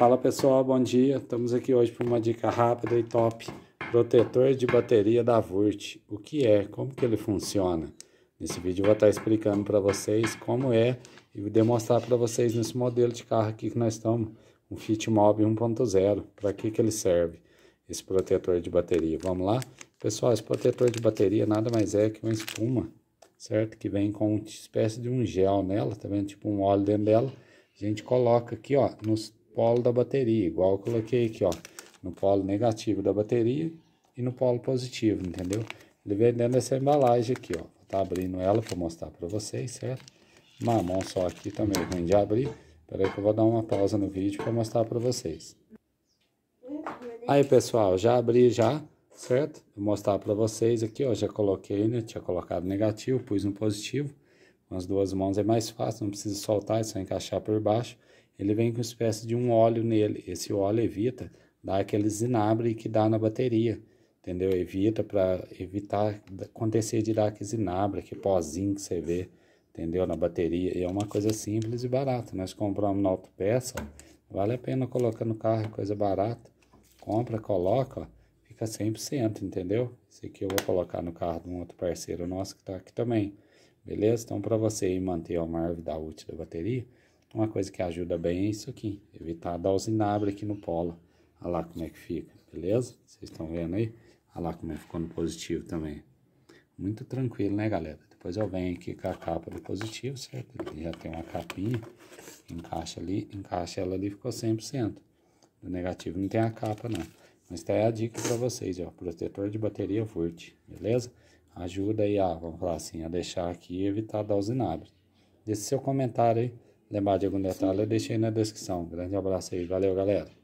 Fala pessoal, bom dia. Estamos aqui hoje para uma dica rápida e top. Protetor de bateria da Vurt. O que é? Como que ele funciona? Nesse vídeo eu vou estar explicando para vocês como é e vou demonstrar para vocês nesse modelo de carro aqui que nós estamos, um Fit Mob 1.0, para que que ele serve esse protetor de bateria. Vamos lá? Pessoal, esse protetor de bateria nada mais é que uma espuma, certo? Que vem com uma espécie de um gel nela, tá vendo? Tipo um óleo dentro dela. A gente coloca aqui, ó, nos polo da bateria, igual eu coloquei aqui, ó, no polo negativo da bateria e no polo positivo, entendeu? Ele vem dentro dessa embalagem aqui, ó, tá abrindo ela para mostrar para vocês, certo? Uma mão só aqui também, ruim de abrir, peraí que eu vou dar uma pausa no vídeo para mostrar para vocês. Aí, pessoal, já abri já, certo? Vou mostrar para vocês aqui, ó, já coloquei, né, tinha colocado negativo, pus no positivo, com as duas mãos é mais fácil, não precisa soltar, é só encaixar por baixo ele vem com uma espécie de um óleo nele. Esse óleo evita dar aquele zinabre que dá na bateria, entendeu? Evita para evitar acontecer de dar aquele zinabre, aquele pozinho que você vê, entendeu? Na bateria. E é uma coisa simples e barata. Nós compramos na autopeça, vale a pena colocar no carro, é coisa barata. Compra, coloca, ó, fica 100%, entendeu? Esse aqui eu vou colocar no carro de um outro parceiro nosso que está aqui também. Beleza? Então, para você manter a maior vida útil da bateria, uma coisa que ajuda bem é isso aqui, evitar dar inabre aqui no polo. Olha lá como é que fica, beleza? Vocês estão vendo aí? Olha lá como é que ficou no positivo também. Muito tranquilo, né, galera? Depois eu venho aqui com a capa do positivo, certo? Já tem uma capinha, encaixa ali, encaixa ela ali, ficou 100%. Do negativo não tem a capa, não. Mas tá aí a dica para vocês, ó, protetor de bateria forte, beleza? Ajuda aí, a, vamos falar assim, a deixar aqui e evitar dar usinabre. Deixe seu comentário aí. Lembrar de algum detalhe, eu deixei na descrição. Grande abraço aí, valeu galera!